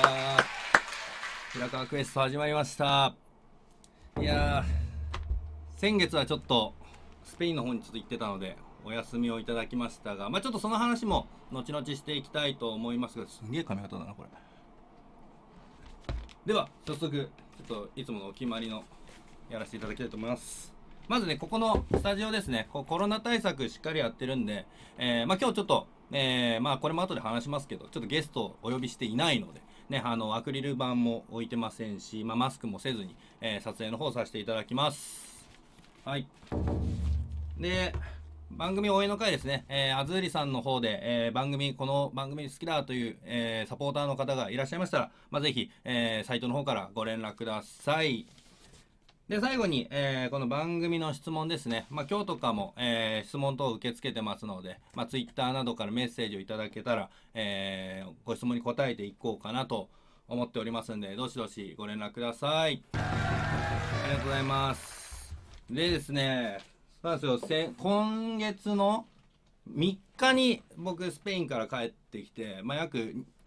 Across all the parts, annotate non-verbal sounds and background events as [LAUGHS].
は平川クエスト始まりましたいや先月はちょっとスペインの方にちょっと行ってたのでお休みをいただきましたがまあ、ちょっとその話も後々していきたいと思いますがすげえ髪型だなこれでは早速ちょっといつものお決まりのやらせていただきたいと思いますまずね、ここのスタジオですね、コロナ対策しっかりやってるんで、えー、まあ、今日ちょっと、えー、まあ、これも後で話しますけど、ちょっとゲストをお呼びしていないので、ね、あの、アクリル板も置いてませんし、まあ、マスクもせずに、えー、撮影の方させていただきます。はい。で、番組応援の会ですね、えー、あずりさんの方で、えー、番組、この番組好きだという、えー、サポーターの方がいらっしゃいましたら、まあ、ぜひ、えー、サイトの方からご連絡ください。で、最後に、えー、この番組の質問ですね。まあ、今日とかも、えー、質問等を受け付けてますので、まあ、Twitter などからメッセージをいただけたら、えー、ご質問に答えていこうかなと思っておりますんで、どしどしご連絡ください。ありがとうございます。でですね、そうですよ、今月の3日に僕スペインから帰ってきて、まあ、約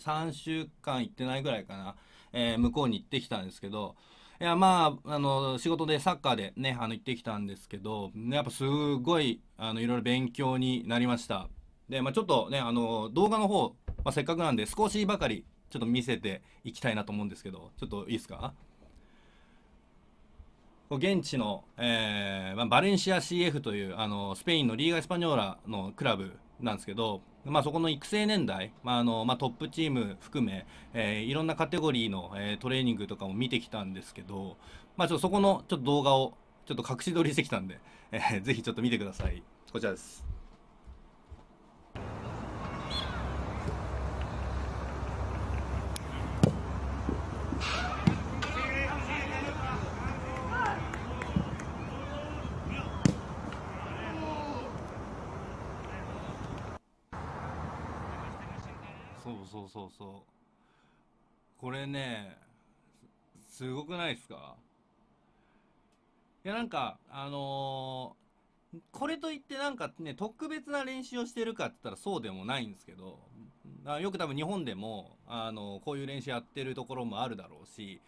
3週間行ってないぐらいかな、えー、向こうに行ってきたんですけど、いやまああの仕事でサッカーでねあの行ってきたんですけど、ね、やっぱすごいあのいろいろ勉強になりましたで、まあ、ちょっとねあの動画の方、まあ、せっかくなんで少しばかりちょっと見せていきたいなと思うんですけどちょっといいですか現地の、えーまあ、バレンシア CF というあのスペインのリーガ・エスパニョーラのクラブなんですけどまあ、そこの育成年代、まあのまあ、トップチーム含め、えー、いろんなカテゴリーの、えー、トレーニングとかも見てきたんですけど、まあ、ちょっとそこのちょっと動画をちょっと隠し撮りしてきたんで、えー、ぜひちょっと見てください。こちらです。れね、すごくないですかいや、なんか、あのー、これといってなんかね、特別な練習をしてるかって言ったらそうでもないんですけど、よく多分日本でも、あのー、こういう練習やってるところもあるだろうし、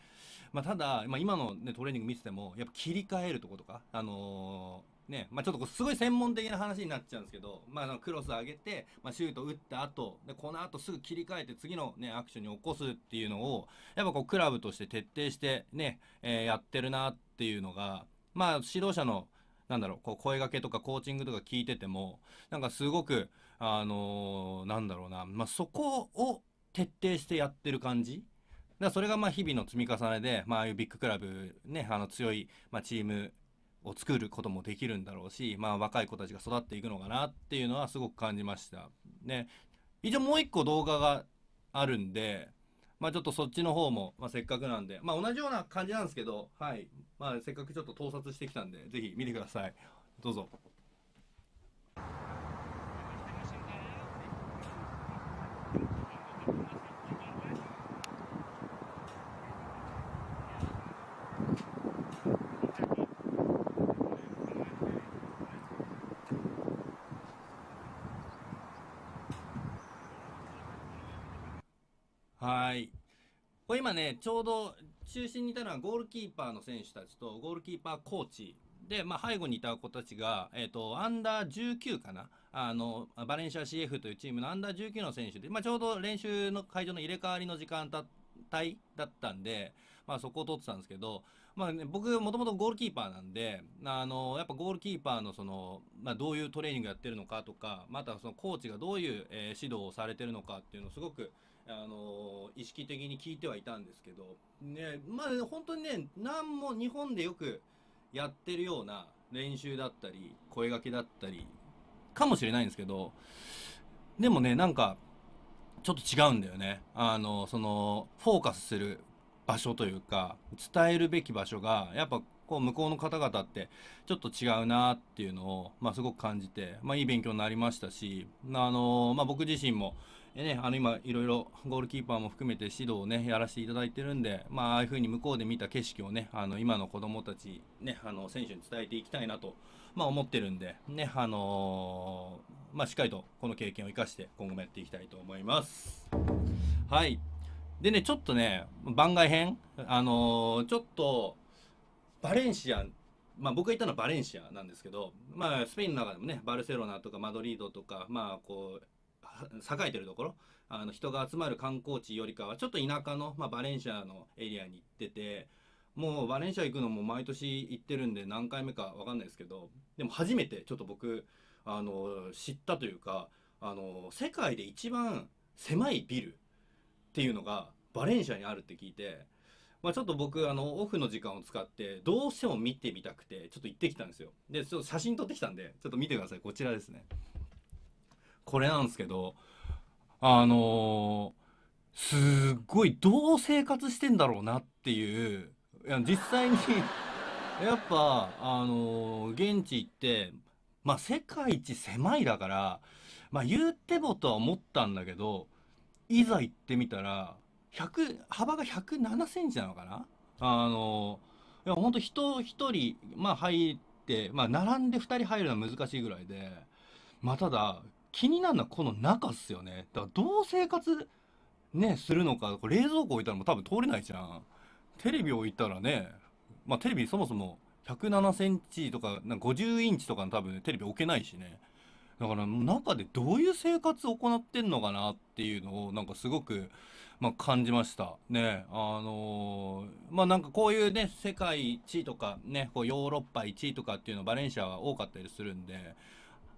まあ、ただ、まあ、今のね、トレーニング見てても、やっぱ切り替えるとことか、あのーね、まあ、ちょっとすごい専門的な話になっちゃうんですけど、まあ、クロス上げて、まあ、シュート打った後、で、この後すぐ切り替えて次のね、アクションに起こすっていうのを、やっぱこう、クラブとして徹底してね、えー、やってるなっていうのが、まあ、指導者の、なんだろう、こう、声掛けとかコーチングとか聞いてても、なんかすごく、あのー、なんだろうな、まあ、そこを徹底してやってる感じだそれがまあ日々の積み重ねで、まあ、ああいうビッグクラブ、ね、あの強い、まあ、チームを作ることもできるんだろうし、まあ、若い子たちが育っていくのかなっていうのはすごく感じました。ね、一応もう一個動画があるんで、まあ、ちょっとそっちの方も、まあ、せっかくなんで、まあ、同じような感じなんですけど、はいまあ、せっかくちょっと盗撮してきたんで、ぜひ見てください。どうぞ。これ今ね、ちょうど中心にいたのはゴールキーパーの選手たちとゴールキーパーコーチで、まあ、背後にいた子たちが、えっ、ー、と、アンダー19かなあの、バレンシア CF というチームのアンダー19の選手で、まあ、ちょうど練習の会場の入れ替わりの時間帯だったんで、まあ、そこを取ってたんですけど、まあね、僕、もともとゴールキーパーなんで、あの、やっぱゴールキーパーのその、まあ、どういうトレーニングやってるのかとか、またそのコーチがどういう、えー、指導をされてるのかっていうのをすごく、あの意識的に聞いてはいたんですけど、ね、まあ、本当にね、何も日本でよくやってるような練習だったり、声がけだったり、かもしれないんですけど、でもね、なんか、ちょっと違うんだよね。あの、その、フォーカスする場所というか、伝えるべき場所が、やっぱ、こう、向こうの方々って、ちょっと違うなっていうのを、まあ、すごく感じて、まあ、いい勉強になりましたし、あの、まあ、僕自身も、ね、あの今、いろいろゴールキーパーも含めて指導をね、やらせていただいてるんで、まあ、ああいうふうに向こうで見た景色をね、あの今の子供たち、ね、あの選手に伝えていきたいなと、まあ、思ってるんで、ね、あのー、まあ、しっかりとこの経験を生かして、今後もやっていきたいと思います。はい。でね、ちょっとね、番外編、あのー、ちょっと、バレンシアまあ、僕が言ったのはバレンシアなんですけど、まあ、スペインの中でもねバルセロナとかマドリードとか、まあ、こう栄えてるところあの人が集まる観光地よりかはちょっと田舎の、まあ、バレンシアのエリアに行っててもうバレンシア行くのも毎年行ってるんで何回目か分かんないですけどでも初めてちょっと僕あの知ったというかあの世界で一番狭いビルっていうのがバレンシアにあるって聞いて、まあ、ちょっと僕あのオフの時間を使ってどうしても見てみたくてちょっと行ってきたんですよでちょっと写真撮ってきたんでちょっと見てくださいこちらですね。これなんですけどあのー、すっごいどう生活してんだろうなっていういや実際に [LAUGHS] やっぱあのー、現地行ってまあ世界一狭いだからまあ言うてもとは思ったんだけどいざ行ってみたら100幅が107センチなのかなあのいやほんと人1人まあ入ってまあ並んで2人入るのは難しいぐらいでまあただ気になるのはこの中っすよね。だからどう生活ね、するのか、これ冷蔵庫置いたらもう多分通れないじゃん。テレビ置いたらね、まあテレビそもそも107センチとか、なか50インチとかの多分、ね、テレビ置けないしね。だから中でどういう生活を行ってんのかなっていうのをなんかすごく、まあ、感じました。ね。あのー、まあなんかこういうね、世界一とかね、こうヨーロッパ1位とかっていうのバレンシアは多かったりするんで、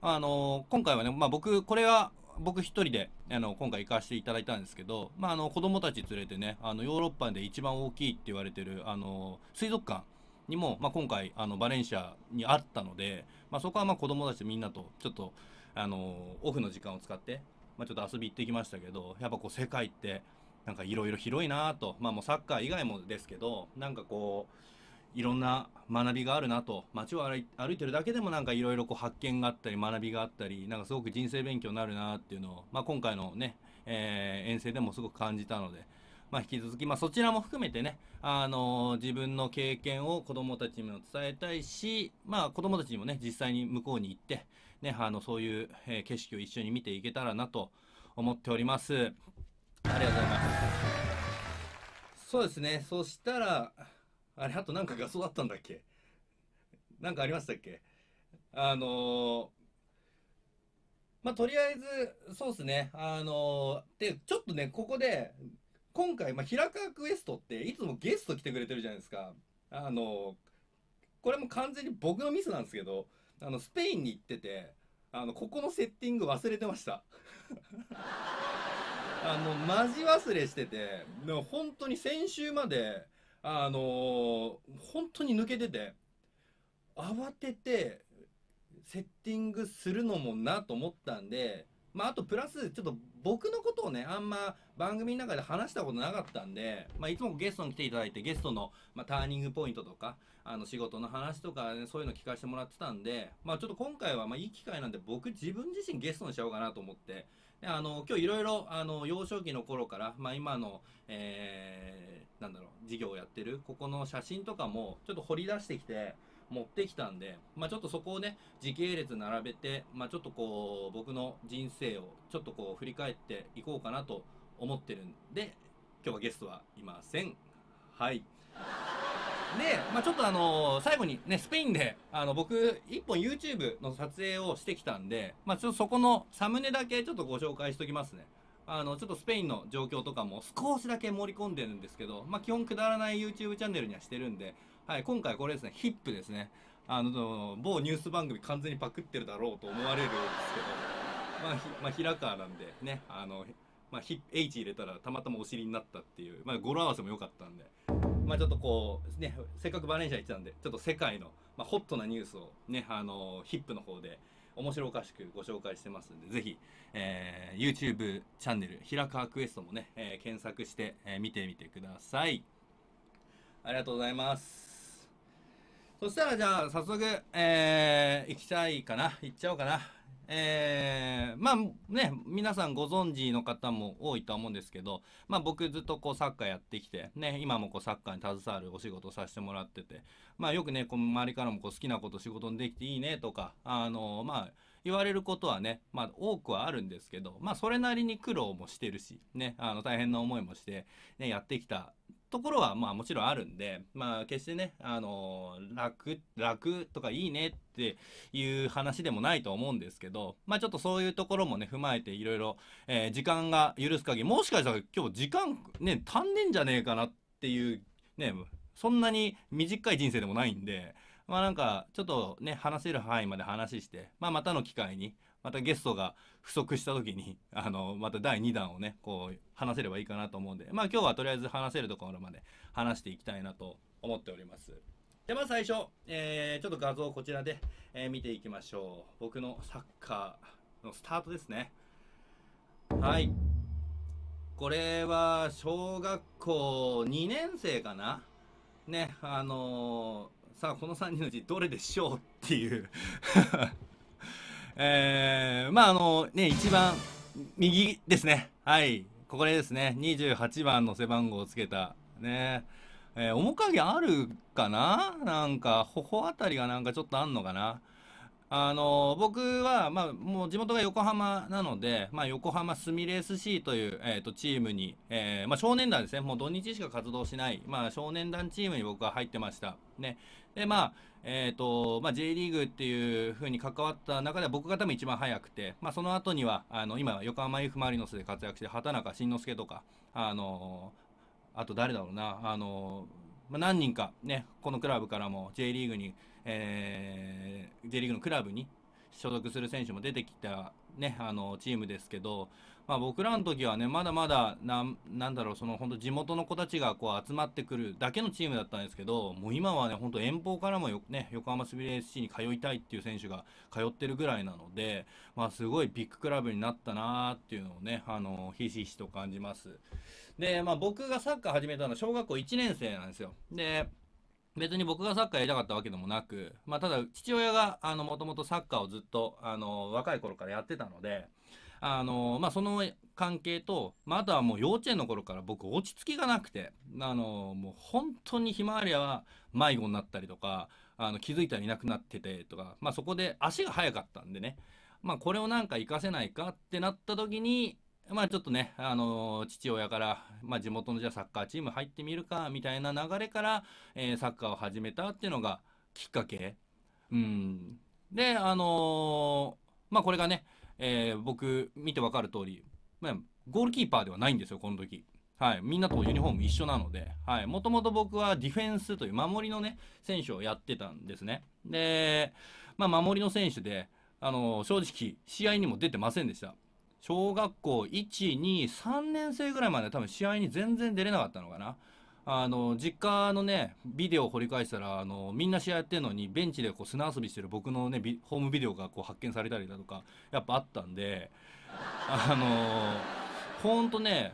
あの今回はね、まあ、僕これは僕一人であの今回行かせていただいたんですけど、まあ、あの子供たち連れてねあのヨーロッパで一番大きいって言われてるあの水族館にも、まあ、今回あのバレンシアにあったので、まあ、そこはま子供たちみんなとちょっとあのオフの時間を使って、まあ、ちょっと遊び行ってきましたけどやっぱこう世界ってなんかいろいろ広いなと、まあ、もうサッカー以外もですけどなんかこういろんな学びがあるなと街を歩いてるだけでもなんかいろいろ発見があったり学びがあったりなんかすごく人生勉強になるなっていうのを、まあ、今回のね、えー、遠征でもすごく感じたので、まあ、引き続き、まあ、そちらも含めてね、あのー、自分の経験を子供たちにも伝えたいし、まあ、子供たちにもね実際に向こうに行って、ね、あのそういう、景色を一緒に見ていけたらなと思っております。ありがとうございます。そうですね。そしたら、あれ、あとなんか画像あったんだっけなんかありましたっけあのー、まあ、とりあえず、そうっすね。あのー、で、ちょっとね、ここで、今回、まあ、平川クエストって、いつもゲスト来てくれてるじゃないですか。あのー、これも完全に僕のミスなんですけど、あの、スペインに行ってて、あの、ここのセッティング忘れてました。[LAUGHS] あの、マジ忘れしてて、でも本当に先週まで、あのー、本当に抜けてて、慌てて、セッティングするのもなと思ったんで、まあ、あとプラス、ちょっと僕のことをね、あんま番組の中で話したことなかったんで、まあ、いつもゲストに来ていただいて、ゲストの、まあ、ターニングポイントとか、あの、仕事の話とか、ね、そういうの聞かせてもらってたんで、まあ、ちょっと今回は、まいい機会なんで、僕自分自身ゲストにしちゃおうかなと思って、あの、今日いろいろ、あの、幼少期の頃から、まあ、今の、えー、なんだろう、授業をやってる、ここの写真とかも、ちょっと掘り出してきて、持ってきたんで、まあ、ちょっとそこをね、時系列並べて、まあ、ちょっとこう、僕の人生を、ちょっとこう、振り返っていこうかなと思ってるんで、今日はゲストはいません。はい。で、まあ、ちょっとあのー、最後にね、スペインで、あの、僕、一本 YouTube の撮影をしてきたんで、まあ、ちょっとそこのサムネだけちょっとご紹介しておきますね。あの、ちょっとスペインの状況とかも少しだけ盛り込んでるんですけど、まあ、基本くだらない YouTube チャンネルにはしてるんで、はい、今回これですね、ヒップですね。あの、某ニュース番組完全にパクってるだろうと思われるんですけど、まあ、ひ、まあ、平川なんでね、あの、まあ、H 入れたらたまたまお尻になったっていう、まあ、語呂合わせも良かったんで、まあ、ちょっとこう、ね、せっかくバレンシア行ってたんで、ちょっと世界の、まあ、ホットなニュースをね、あの、ヒップの方で、面白おかしくご紹介してますんで、ぜひ、えー、YouTube チャンネル、平川クエストもね、えー、検索して、えー、見てみてください。ありがとうございます。そしたらじゃあ、早速、えー、行きたいかな行っちゃおうかな。えー、まあね、皆さんご存知の方も多いとは思うんですけど、まあ僕ずっとこうサッカーやってきて、ね、今もこうサッカーに携わるお仕事をさせてもらってて、まあよくね、こう周りからもこう好きなこと仕事にできていいねとか、あのー、まあ言われることはね、まあ多くはあるんですけど、まあそれなりに苦労もしてるし、ね、あの大変な思いもして、ね、やってきたところはまあもちろんあるんで、まあ決してね、あのー、楽、楽とかいいねっていう話でもないと思うんですけど、まあちょっとそういうところもね、踏まえていろいろ、えー、時間が許す限り、もしかしたら今日時間ね、足んねんじゃねえかなっていう、ね、そんなに短い人生でもないんで、まあなんかちょっとね、話せる範囲まで話して、まあまたの機会に、またゲストが、不足した時に [LAUGHS] あのまた第2弾をねこう話せればいいかなと思うんでまあ今日はとりあえず話せるところまで話していきたいなと思っておりますでまず最初、えー、ちょっと画像をこちらで、えー、見ていきましょう僕のサッカーのスタートですねはいこれは小学校2年生かなねあのー、さあこの3人のうちどれでしょうっていうえー、まああのね、一番右ですね。はい。ここですね。28番の背番号をつけた。ね。えー、面影あるかななんか、頬あたりがなんかちょっとあんのかなあの僕は、まあ、もう地元が横浜なので、まあ、横浜スミレ s C という、えーと、とチームに、えー、まあ、少年団ですね、もう土日しか活動しない、まあ、少年団チームに僕は入ってました。ねで、まあ、えっ、ー、と、まあ、J リーグっていうふうに関わった中では僕が多分一番早くて、まあ、その後には、あの、今、横浜 F・ マリノスで活躍して畑中慎之介とか、あの、あと誰だろうな、あの、まあ、何人かね、このクラブからも J リーグに、えー、J リーグのクラブに所属する選手も出てきたね、あの、チームですけど、まあ、僕らの時はねまだまだなんだろうその本当地元の子たちがこう集まってくるだけのチームだったんですけどもう今はね本当遠方からもね、横浜スビレ SC に通いたいっていう選手が通ってるぐらいなので、まあ、すごいビッグクラブになったなーっていうのをねあのひしひしと感じます。で、まあ、僕がサッカー始めたのは小学校1年生なんですよ。で別に僕がサッカーやりたかったわけでもなく、まあ、ただ父親がもともとサッカーをずっとあの若い頃からやってたので。あの、まあ、その関係と、まあ、あとはもう幼稚園の頃から僕落ち着きがなくて、あの、もう本当にひまわりは迷子になったりとか、あの、気づいたらいなくなっててとか、まあ、そこで足が速かったんでね、まあ、これをなんか活かせないかってなった時に、まあちょっとね、あの父親から、まあ地元のじゃあサッカーチーム入ってみるか、みたいな流れから、えー、サッカーを始めたっていうのがきっかけ。うん。で、あのー、まあこれがね、えー、僕見てわかる通り、まあ、ゴールキーパーではないんですよ、この時。はい、みんなとユニフォーム一緒なので、はい、もともと僕はディフェンスという守りのね、選手をやってたんですね。で、まあ、守りの選手で、あの、正直、試合にも出てませんでした。小学校1、2、3年生ぐらいまで多分試合に全然出れなかったのかな。あの、実家のね、ビデオを掘り返したら、あの、みんな試合やってるのに、ベンチでこう砂遊びしてる僕のね、ホームビデオがこう発見されたりだとか、やっぱあったんで、あの、ほんとね、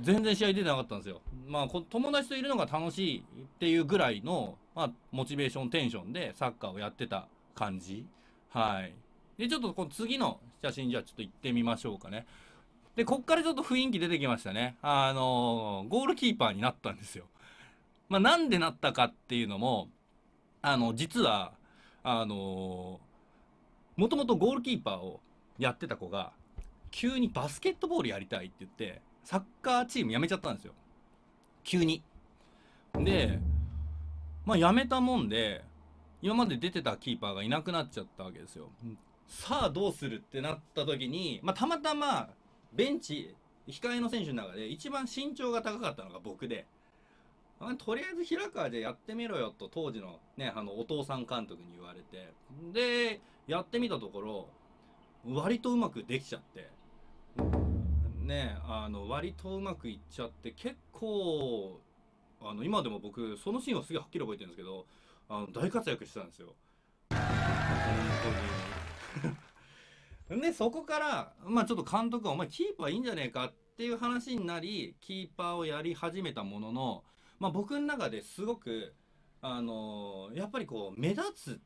全然試合出てなかったんですよ。まあ、友達といるのが楽しいっていうぐらいの、まあ、モチベーション、テンションでサッカーをやってた感じ。はい。で、ちょっとこの次の写真じゃあちょっと行ってみましょうかね。で、こっからちょっと雰囲気出てきましたね。あのー、ゴールキーパーになったんですよ。まあ、なんでなったかっていうのも、あの、実は、あのー、もともとゴールキーパーをやってた子が、急にバスケットボールやりたいって言って、サッカーチーム辞めちゃったんですよ。急に。で、まあ辞めたもんで、今まで出てたキーパーがいなくなっちゃったわけですよ。さあどうするってなった時に、まあ、たまたまベンチ控えの選手の中で一番身長が高かったのが僕でとりあえず平川でやってみろよと当時のね、あのお父さん監督に言われて、で、やってみたところ、割とうまくできちゃって、ね、あの、割とうまくいっちゃって、結構、あの、今でも僕、そのシーンはすげえはっきり覚えてるんですけど、あの、大活躍してたんですよ。本当に。[LAUGHS] で、そこから、まあちょっと監督は、お前キーパーいいんじゃねえかっていう話になり、キーパーをやり始めたものの、まあ、僕の中ですごく、あのー、やっぱりこう、目立つっ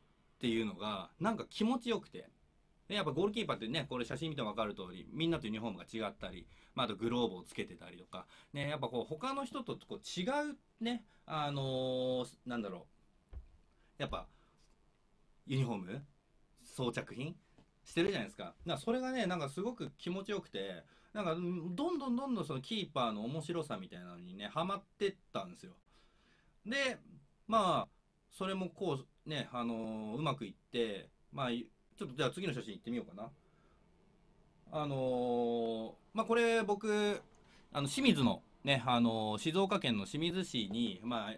ていうのが、なんか気持ちよくて。で、やっぱゴールキーパーってね、これ写真見てもわかる通り、みんなとユニフォームが違ったり、まあ、あとグローブをつけてたりとか、ね、やっぱこう、他の人とこう違うね、あのー、なんだろう。やっぱ、ユニフォーム装着品してるじゃないですか。だからそれがね、なんかすごく気持ちよくて、なんか、どんどんどんどんそのキーパーの面白さみたいなのにね、ハマってったんですよ。で、まあ、それもこう、ね、あのー、うまくいって、まあ、ちょっとじゃあ次の写真行ってみようかな。あのー、まあこれ僕、あの、清水の、ね、あのー、静岡県の清水市に、まあ、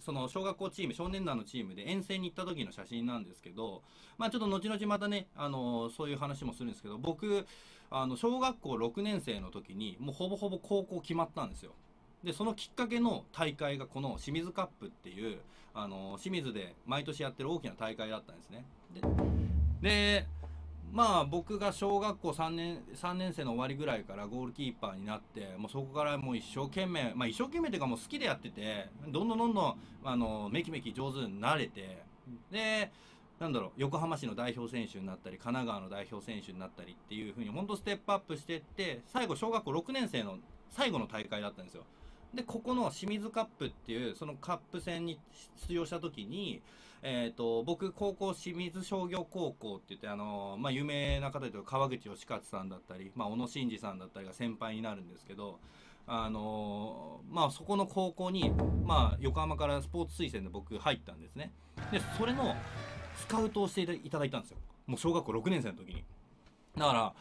その小学校チーム、少年団のチームで遠征に行った時の写真なんですけど、まあちょっと後々またね、あの、そういう話もするんですけど、僕、あの、小学校6年生の時に、もうほぼほぼ高校決まったんですよ。で、そのきっかけの大会がこの清水カップっていう、あの、清水で毎年やってる大きな大会だったんですね。で、でまあ僕が小学校3年 ,3 年生の終わりぐらいからゴールキーパーになってもうそこからもう一生懸命、まあ、一生懸命というかもう好きでやっててどんどんどんどんあのめきめき上手になれてでなんだろう横浜市の代表選手になったり神奈川の代表選手になったりっていう風に本当ステップアップしてって最後小学校6年生の最後の大会だったんですよ。でここの清水カップっていうそのカップ戦に出場した時にえっ、ー、と、僕、高校、清水商業高校って言って、あのまあ、有名な方で言うと、川口義勝さんだったり、まあ、小野伸二さんだったりが先輩になるんですけど、あのまあ、そこの高校に、まあ、横浜からスポーツ推薦で僕入ったんですね。で、それの、スカウトをしていただいたんですよ。もう小学校6年生の時に。だから、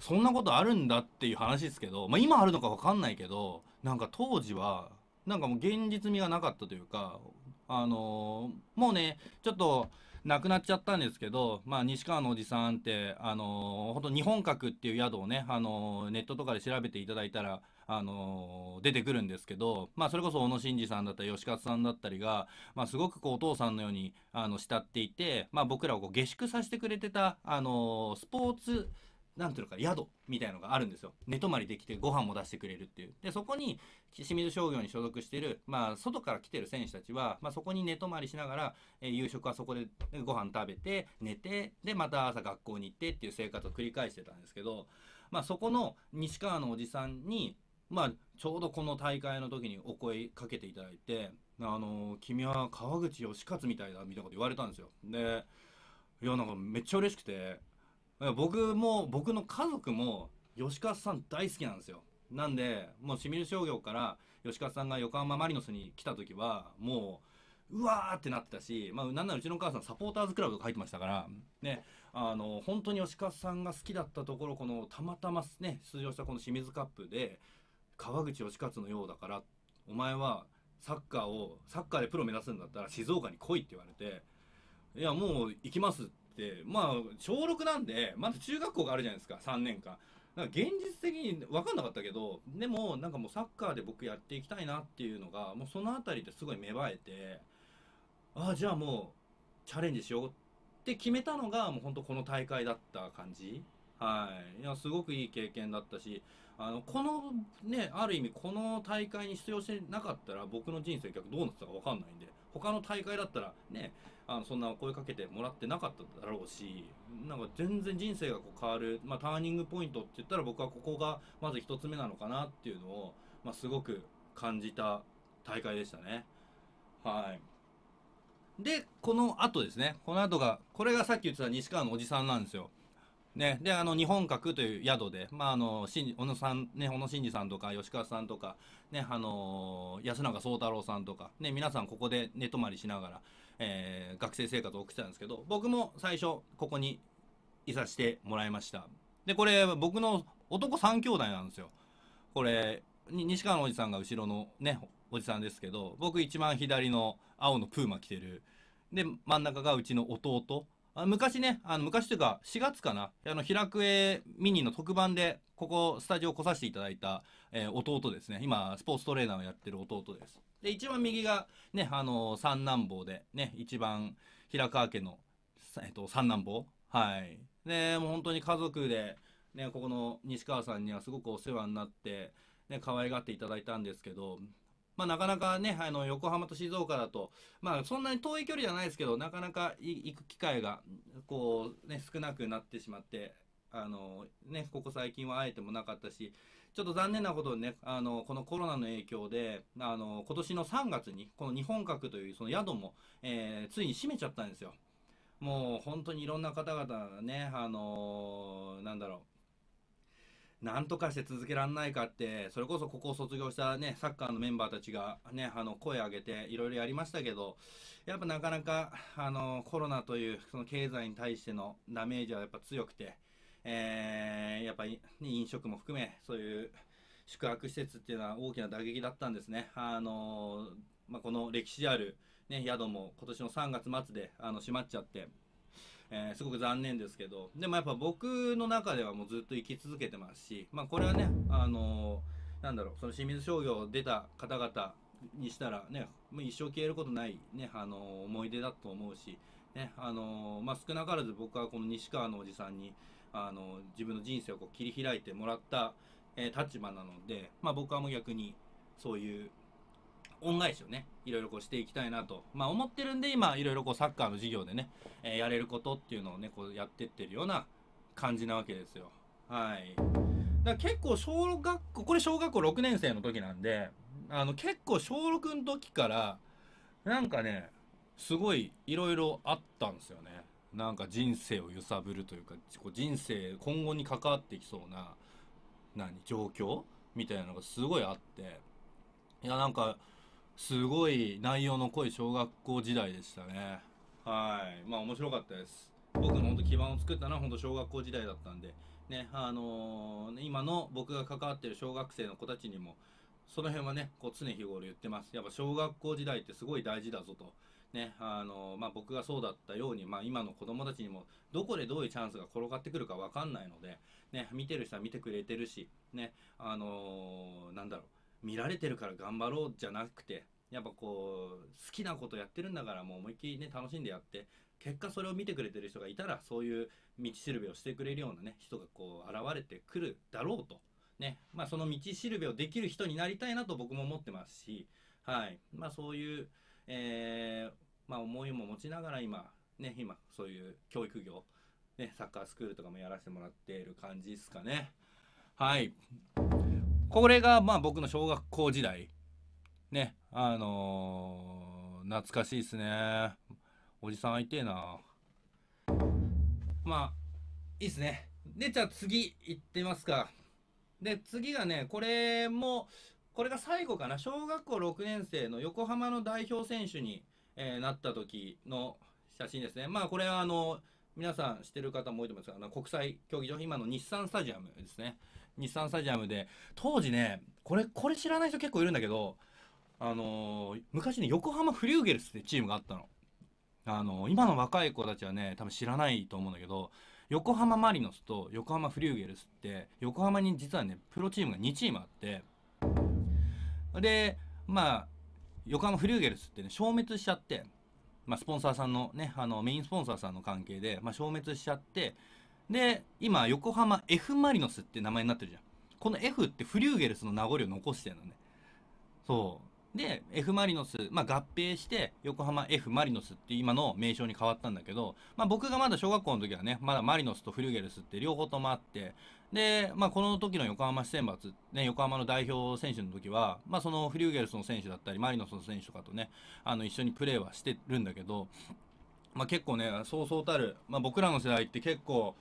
そんなことあるんだっていう話ですけど、まあ、今あるのかわかんないけど、なんか当時は、なんかもう現実味がなかったというか、あのー、もうね、ちょっと、亡くなっちゃったんですけど、まあ、西川のおじさんって、あのー、本当日本閣っていう宿をね、あのー、ネットとかで調べていただいたら、あのー、出てくるんですけど、まあ、それこそ小野伸二さんだったり、吉勝さんだったりが、まあ、すごくこう、お父さんのように、あの、慕っていて、まあ、僕らをこう下宿させてくれてた、あのスポーツ、なんていうか、宿みたいのがあるんですよ。寝泊まりできてご飯も出してくれるっていう。で、そこに、清水商業に所属してる、まあ、外から来てる選手たちは、まあ、そこに寝泊まりしながら、えー、夕食はそこでご飯食べて、寝て、で、また朝学校に行ってっていう生活を繰り返してたんですけど、まあ、そこの西川のおじさんに、まあ、ちょうどこの大会の時にお声かけていただいて、あのー、君は川口義勝みたいだ、みたいなこと言われたんですよ。で、いや、なんかめっちゃ嬉しくて、僕も、僕の家族も、吉川さん大好きなんですよ。なんで、もう清水商業から吉川さんが横浜マリノスに来た時は、もう、うわーってなってたし、まあ、なんならうちのお母さんサポーターズクラブとか入ってましたから、ね、あの、本当に吉川さんが好きだったところ、この、たまたまね、出場したこの清水カップで、川口義勝のようだから、お前はサッカーを、サッカーでプロ目指すんだったら静岡に来いって言われて、いや、もう行きますって、まあ、小6なんで、まだ中学校があるじゃないですか、3年間。なんか現実的に分かんなかったけど、でも、なんかもうサッカーで僕やっていきたいなっていうのが、もうその辺りですごい芽生えて、ああ、じゃあもう、チャレンジしようって決めたのが、もう本当この大会だった感じ。はい。いや、すごくいい経験だったし、あの、この、ね、ある意味、この大会に出場してなかったら、僕の人生逆どうなってたかわかんないんで、他の大会だったら、ね、あのそんなお声かけてもらってなかっただろうしなんか全然人生がこう変わる、まあ、ターニングポイントって言ったら僕はここがまず1つ目なのかなっていうのを、まあ、すごく感じた大会でしたね。はいでこの後ですねこの後がこれがさっき言ってた西川のおじさんなんですよ。ね、であの日本閣という宿で、まあ、あの小野さん、ね、小野伸二さんとか吉川さんとか、ね、あの安永宗太郎さんとか、ね、皆さんここで寝泊まりしながら、えー、学生生活を送ってたんですけど、僕も最初、ここにいさせてもらいました。で、これ、僕の男3兄弟なんですよ。これ、西川のおじさんが後ろのね、おじさんですけど、僕一番左の青のプーマ着てる。で、真ん中がうちの弟。あ昔ね、あの昔というか4月かな、あの、平久江ミニの特番で、ここスタジオ来させていただいた、えー、弟ですね。今、スポーツトレーナーをやってる弟です。で、一番右がね、あの三男坊で、ね、一番平川家の、えっと、三男坊。はい。で、もう本当に家族で、ね、ここの西川さんにはすごくお世話になって、ね、可愛がっていただいたんですけど、まあ、なかなかね、あの、横浜と静岡だと、まあ、そんなに遠い距離じゃないですけど、なかなか行く機会が、こう、ね、少なくなってしまって、あの、ね、ここ最近は会えてもなかったし、ちょっと残念なことでね、あの、このコロナの影響で、あの、今年の3月に、この日本閣というその宿も、えー、ついに閉めちゃったんですよ。もう本当にいろんな方々がね、あのー、なんだろう。なんとかして続けられないかって、それこそここを卒業したね、サッカーのメンバーたちがね、あの、声上げていろいろやりましたけど、やっぱなかなか、あの、コロナというその経済に対してのダメージはやっぱ強くて、えー、やっぱり、飲食も含め、そういう宿泊施設っていうのは大きな打撃だったんですね。あのまあ、この歴史ある、ね、宿も今年の3月末であの閉まっちゃって、えー、すごく残念ですけど、でもやっぱ僕の中ではもうずっと生き続けてますし、まあ、これはね、あのなんだろう、その清水商業出た方々にしたらね、もう一生消えることない、ね、あの思い出だと思うし、ね、あのまあ、少なからず僕はこの西川のおじさんに、あの自分の人生をこう切り開いてもらった、えー、立場なので、まあ、僕はもう逆にそういう恩返しをねいろいろこうしていきたいなと、まあ、思ってるんで今いろいろこうサッカーの授業でね、えー、やれることっていうのをねこうやってってるような感じなわけですよ。はい、だ結構小学校これ小学校6年生の時なんであの結構小6の時からなんかねすごいいろいろあったんですよね。なんか人生を揺さぶるというか人生今後に関わってきそうな何状況みたいなのがすごいあっていやなんかすごい内容の濃い小学校時代でしたねはいまあ面白かったです僕の本当基盤を作ったのは本当小学校時代だったんでねあのー、今の僕が関わってる小学生の子たちにもその辺はねこう常日頃言ってますやっぱ小学校時代ってすごい大事だぞとね、あの、まあ、僕がそうだったように、まあ、今の子供たちにも、どこでどういうチャンスが転がってくるかわかんないので、ね、見てる人は見てくれてるし、ね、あのー、なんだろう、見られてるから頑張ろうじゃなくて、やっぱこう、好きなことやってるんだから、もう思いっきりね、楽しんでやって、結果それを見てくれてる人がいたら、そういう道しるべをしてくれるようなね、人がこう、現れてくるだろうと。ね、まあ、その道しるべをできる人になりたいなと僕も思ってますし、はい。まあ、そういう、えー、まあ、思いも持ちながら今、ね、今、そういう教育業、ね、サッカースクールとかもやらせてもらっている感じですかね。はい。これが、まあ、僕の小学校時代。ね、あのー、懐かしいっすね。おじさん会いてえな。まあ、いいっすね。で、じゃあ次行ってますか。で、次がね、これも、これが最後かな、小学校6年生の横浜の代表選手に、えー、なった時の写真ですね。まあ、これはあの、皆さん知ってる方も多いと思いますが、あの国際競技場、今の日産スタジアムですね。日産スタジアムで、当時ね、これ、これ知らない人結構いるんだけど、あのー、昔ね、横浜フリューゲルスってチームがあったの。あのー、今の若い子たちはね、多分知らないと思うんだけど、横浜マリノスと横浜フリューゲルスって、横浜に実はね、プロチームが2チームあって、で、まあ、横浜フリューゲルスってね、消滅しちゃって、まあ、スポンサーさんのね、あの、メインスポンサーさんの関係で、まあ、消滅しちゃって、で、今、横浜 F マリノスって名前になってるじゃん。この F ってフリューゲルスの名残を残してるのね。そう。で、F マリノス、まあ、合併して、横浜 F マリノスって今の名称に変わったんだけど、まあ、僕がまだ小学校の時はね、まだマリノスとフリューゲルスって両方ともあって、で、まあ、この時の横浜市選抜、ね、横浜の代表選手の時は、まあ、そのフリューゲルスの選手だったり、マリノスの選手とかとね、あの、一緒にプレーはしてるんだけど、まあ、結構ね、そうそうたる、まあ、僕らの世代って結構、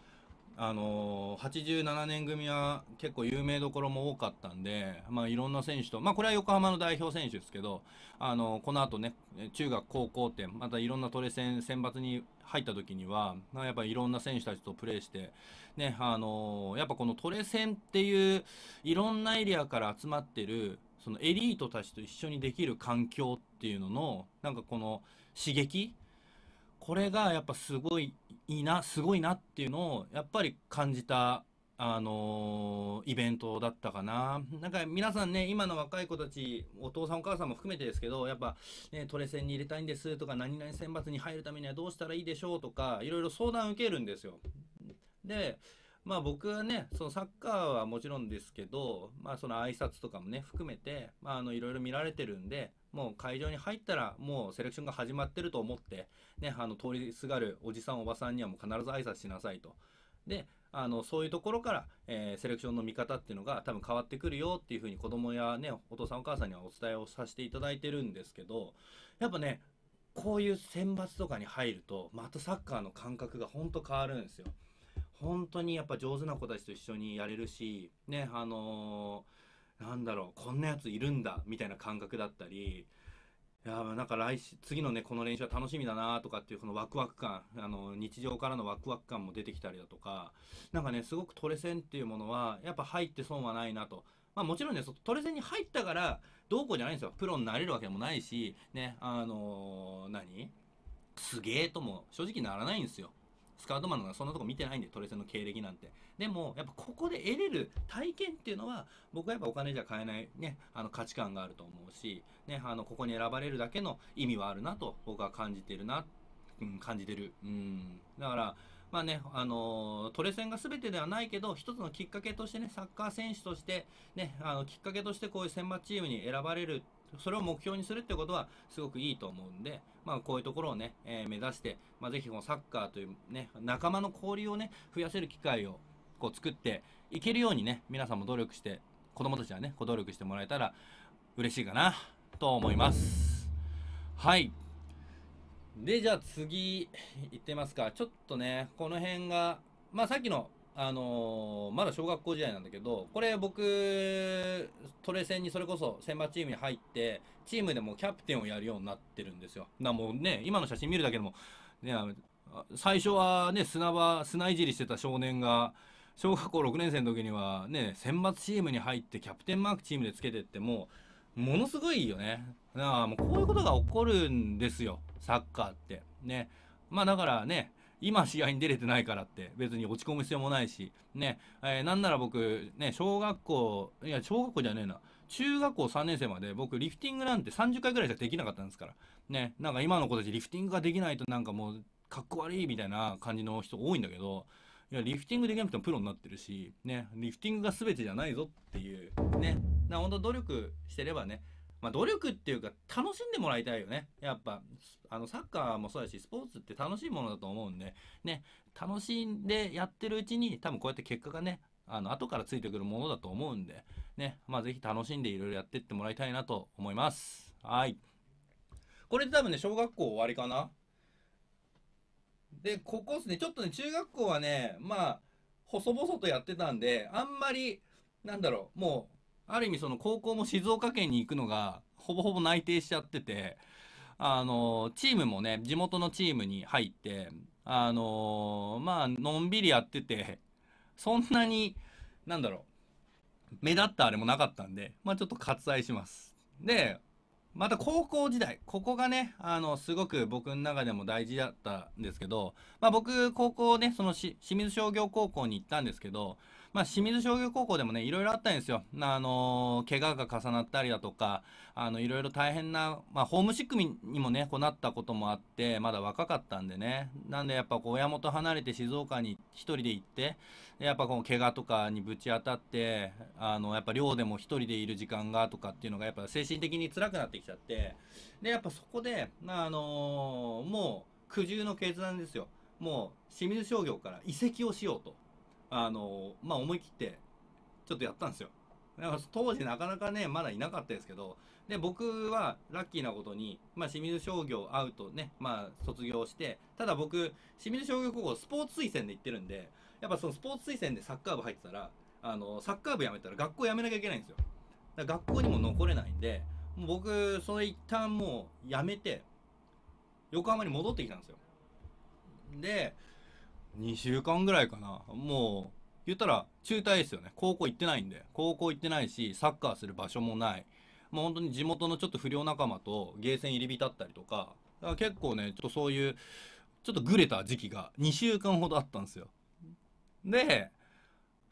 あのー、87年組は結構有名どころも多かったんで、まあ、いろんな選手と、まあ、これは横浜の代表選手ですけど、あのー、この後ね、中学、高校って、またいろんなトレセン、選抜に入った時には、まあ、やっぱいろんな選手たちとプレーして、ね、あのー、やっぱこのトレセンっていう、いろんなエリアから集まってる、そのエリートたちと一緒にできる環境っていうのの、なんかこの刺激これがやっぱすごいいいな、すごいなっていうのをやっぱり感じた、あのー、イベントだったかな。なんか皆さんね、今の若い子たち、お父さんお母さんも含めてですけど、やっぱ、ね、トレセンに入れたいんですとか、何々選抜に入るためにはどうしたらいいでしょうとか、いろいろ相談受けるんですよ。で、まあ僕はね、そのサッカーはもちろんですけど、まあその挨拶とかもね、含めて、まああのいろいろ見られてるんで、もう会場に入ったらもうセレクションが始まってると思って、ね、あの通りすがるおじさんおばさんにはもう必ず挨拶しなさいと。であのそういうところから、えー、セレクションの見方っていうのが多分変わってくるよっていうふうに子供やねお父さんお母さんにはお伝えをさせていただいてるんですけどやっぱねこういう選抜とかに入るとまたサッカーの感覚がほんと変わるんですよ。本当にやっぱ上手な子たちと一緒にやれるしねあのーなんだろう、こんなやついるんだ、みたいな感覚だったり、いやなんか来週、次のね、この練習は楽しみだなとかっていう、このワクワク感、あの、日常からのワクワク感も出てきたりだとか、なんかね、すごくトレセンっていうものは、やっぱ入って損はないなと。まあもちろんね、トレセンに入ったから、どうこうじゃないんですよ。プロになれるわけもないし、ね、あのー、何すげえとも正直ならないんですよ。スカウトマンのそんなとこ見てないんで、トレセンの経歴なんて。でも、やっぱここで得れる体験っていうのは、僕はやっぱお金じゃ買えないね、あの価値観があると思うし、ね、あの、ここに選ばれるだけの意味はあるなと、僕は感じてるな、うん、感じてる。うん。だから、まあね、あのー、トレセンが全てではないけど、一つのきっかけとしてね、サッカー選手として、ね、あの、きっかけとしてこういう選抜チームに選ばれるそれを目標にするってことはすごくいいと思うんで、まあこういうところをね、えー、目指して、まあぜひこのサッカーというね、仲間の交流をね、増やせる機会をこう作っていけるようにね、皆さんも努力して、子供たちはね、こう努力してもらえたら嬉しいかなと思います。はい。で、じゃあ次行ってますか。ちょっとね、この辺が、まあさっきのあのー、まだ小学校時代なんだけど、これ僕、トレセンにそれこそ選抜チームに入って、チームでもキャプテンをやるようになってるんですよ。なもうね、今の写真見るだけでも、ね、最初はね、砂場、砂いじりしてた少年が、小学校6年生の時にはね、選抜チームに入ってキャプテンマークチームでつけてってもう、ものすごいよね。だからもうこういうことが起こるんですよ、サッカーって。ね。まあだからね、今試合に出れてないからって別に落ち込む必要もないし、ね、えー、なんなら僕、ね、小学校、いや、小学校じゃねえな、中学校3年生まで僕、リフティングなんて30回ぐらいしかできなかったんですから、ね、なんか今の子たちリフティングができないとなんかもう、かっこ悪いみたいな感じの人多いんだけど、いや、リフティングできなくてもプロになってるし、ね、リフティングが全てじゃないぞっていう、ね、な本当努力してればね、まあ、努力っていうか楽しんでもらいたいよね。やっぱ、あの、サッカーもそうだし、スポーツって楽しいものだと思うんで、ね、楽しんでやってるうちに、多分こうやって結果がね、あの、後からついてくるものだと思うんで、ね、まあ、ぜひ楽しんでいろいろやってってもらいたいなと思います。はい。これで多分ね、小学校終わりかなで、ここですね、ちょっとね、中学校はね、まあ、細々とやってたんで、あんまり、なんだろう、もう、ある意味その高校も静岡県に行くのがほぼほぼ内定しちゃってて、あの、チームもね、地元のチームに入って、あの、まあ、のんびりやってて、そんなに、なんだろう、目立ったあれもなかったんで、まあちょっと割愛します。で、また高校時代、ここがね、あの、すごく僕の中でも大事だったんですけど、まあ僕、高校ね、その清水商業高校に行ったんですけど、まあ、清水商業高校でもね、いろいろあったんですよ。あのー、怪我が重なったりだとか、あの、いろいろ大変な、まあ、ホームシックにもね、こうなったこともあって、まだ若かったんでね。なんでやっぱこう、親元離れて静岡に一人で行って、やっぱこの怪我とかにぶち当たって、あの、やっぱ寮でも一人でいる時間がとかっていうのが、やっぱ精神的に辛くなってきちゃって、で、やっぱそこで、あのー、もう、苦渋の決断ですよ。もう清水商業から移籍をしようとあの、まあ、思い切って、ちょっとやったんですよ。だから当時なかなかね、まだいなかったですけど、で、僕はラッキーなことに、まあ、清水商業アウトね、まあ、卒業して、ただ僕、清水商業高校スポーツ推薦で行ってるんで、やっぱそのスポーツ推薦でサッカー部入ってたら、あの、サッカー部辞めたら学校辞めなきゃいけないんですよ。だから学校にも残れないんで、もう僕、その一旦もう辞めて、横浜に戻ってきたんですよ。で、2週間ぐらいかな。もう、言ったら中退ですよね。高校行ってないんで。高校行ってないし、サッカーする場所もない。もう本当に地元のちょっと不良仲間とゲーセン入り浸ったりとか、か結構ね、ちょっとそういう、ちょっとぐれた時期が2週間ほどあったんですよ。で、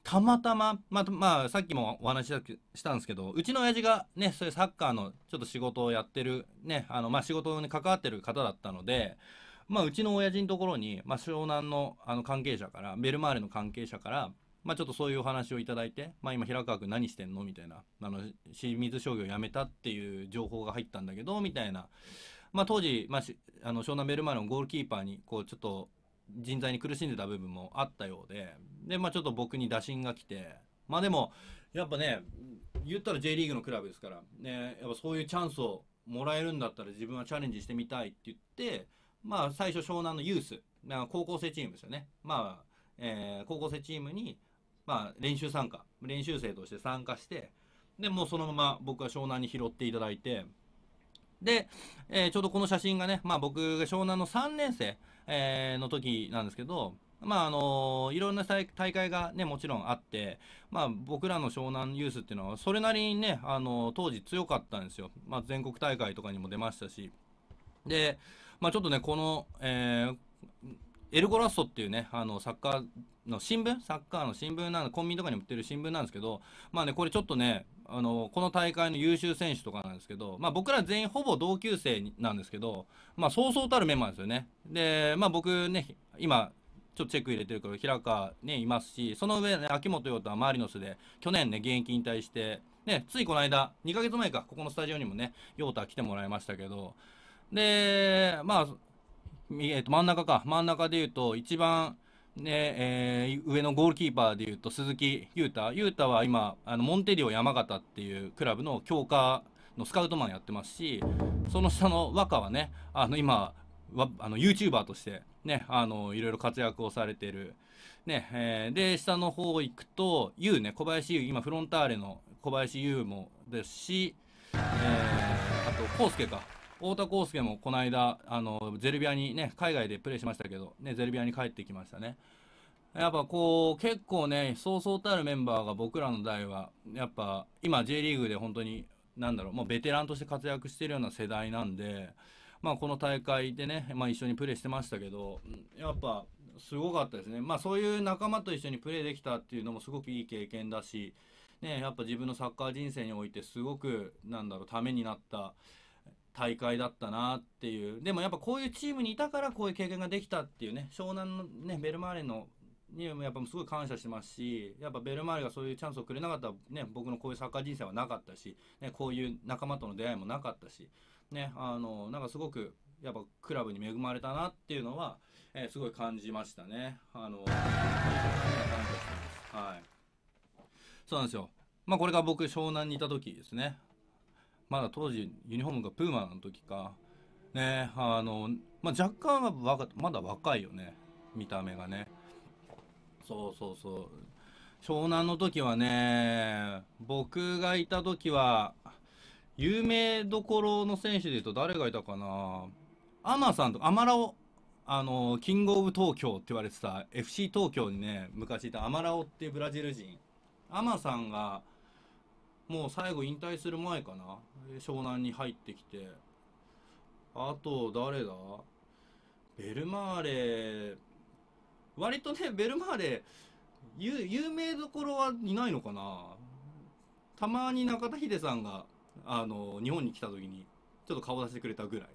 たまたま、まあ、まあ、さっきもお話ししたんですけど、うちの親父がね、そういうサッカーのちょっと仕事をやってる、ね、あの、まあ、仕事に関わってる方だったので、まあ、うちの親父のところに、まあ、湘南のあの関係者から、ベルマーレの関係者から、まあ、ちょっとそういうお話をいただいて、まあ、今、平川君何してんのみたいな、あの、清水商業辞めたっていう情報が入ったんだけど、みたいな。まあ、当時、まあ、あの湘南ベルマーレのゴールキーパーに、こう、ちょっと、人材に苦しんでた部分もあったようで、で、まあ、ちょっと僕に打診が来て、まあ、でも、やっぱね、言ったら J リーグのクラブですから、ね、やっぱそういうチャンスをもらえるんだったら自分はチャレンジしてみたいって言って、まあ、最初湘南のユース、高校生チームですよね。まあ、えー、高校生チームに、まあ、練習参加、練習生として参加して、で、もうそのまま僕は湘南に拾っていただいて、で、えー、ちょうどこの写真がね、まあ僕が湘南の3年生、えー、の時なんですけど、まああのいろんな大会がね、もちろんあって、まあ僕らの湘南ユースっていうのは、それなりにね、あの当時強かったんですよ。まあ全国大会とかにも出ましたし。で、まあ、ちょっとね、この、えー、エルゴラストっていうね、あの、サッカーの新聞サッカーの新聞なの、コンビニとかに売ってる新聞なんですけど、まあね、これちょっとね、あの、この大会の優秀選手とかなんですけど、まあ僕ら全員ほぼ同級生なんですけど、まあそうそうたるメンバーですよね。で、まあ僕ね、今、ちょっとチェック入れてるから、平川ね、いますし、その上ね、秋元陽太はマリノスで、去年ね、現役引退して、ね、ついこの間、2ヶ月前か、ここのスタジオにもね、陽太来てもらいましたけど、で、まあ、えっと真ん中か、真ん中で言うと、一番、ねえー、上のゴールキーパーでいうと鈴木優太、優太は今あのモンテリオ山形っていうクラブの強化のスカウトマンやってますしその下の若はねあの今あの YouTuber として、ね、あのいろいろ活躍をされてる、ねえー、で下の方行くと優ね小林優今フロンターレの小林優もですし、えー、あと康介か太田康介もこの間あのゼルビアにね海外でプレーしましたけど、ね、ゼルビアに帰ってきましたね。やっぱこう結構ねそうそうたるメンバーが僕らの代はやっぱ今 J リーグで本当になんだろうもうベテランとして活躍してるような世代なんで、まあ、この大会でね、まあ、一緒にプレーしてましたけどやっぱすごかったですね、まあ、そういう仲間と一緒にプレーできたっていうのもすごくいい経験だし、ね、やっぱ自分のサッカー人生においてすごくなんだろうためになった。大会だったなっていうでもやっぱこういうチームにいたからこういう経験ができたっていうね湘南のねベルマーレのにもやっぱすごい感謝してますしやっぱベルマーレがそういうチャンスをくれなかったら、ね、僕のこういうサッカー人生はなかったし、ね、こういう仲間との出会いもなかったし、ね、あのなんかすごくやっぱクラブに恵まれたなっていうのは、えー、すごい感じましたね。あのはい、そうなんですよまあ、これが僕、湘南にいた時ですね。まだ当時ユニフォームがプーマの時か、ね、あの、まあ、若干はまだ若いよね、見た目がね。そうそうそう。湘南の時はね、僕がいた時は、有名どころの選手で言うと誰がいたかなアマさんとか、アマラオ、あの、キングオブ東京って言われてた FC 東京にね、昔いたアマラオっていうブラジル人。アマさんが、もう最後引退する前かな湘南に入ってきてあと誰だベルマーレ割とねベルマーレ有名どころはいないのかなたまに中田秀さんがあの日本に来た時にちょっと顔出してくれたぐらい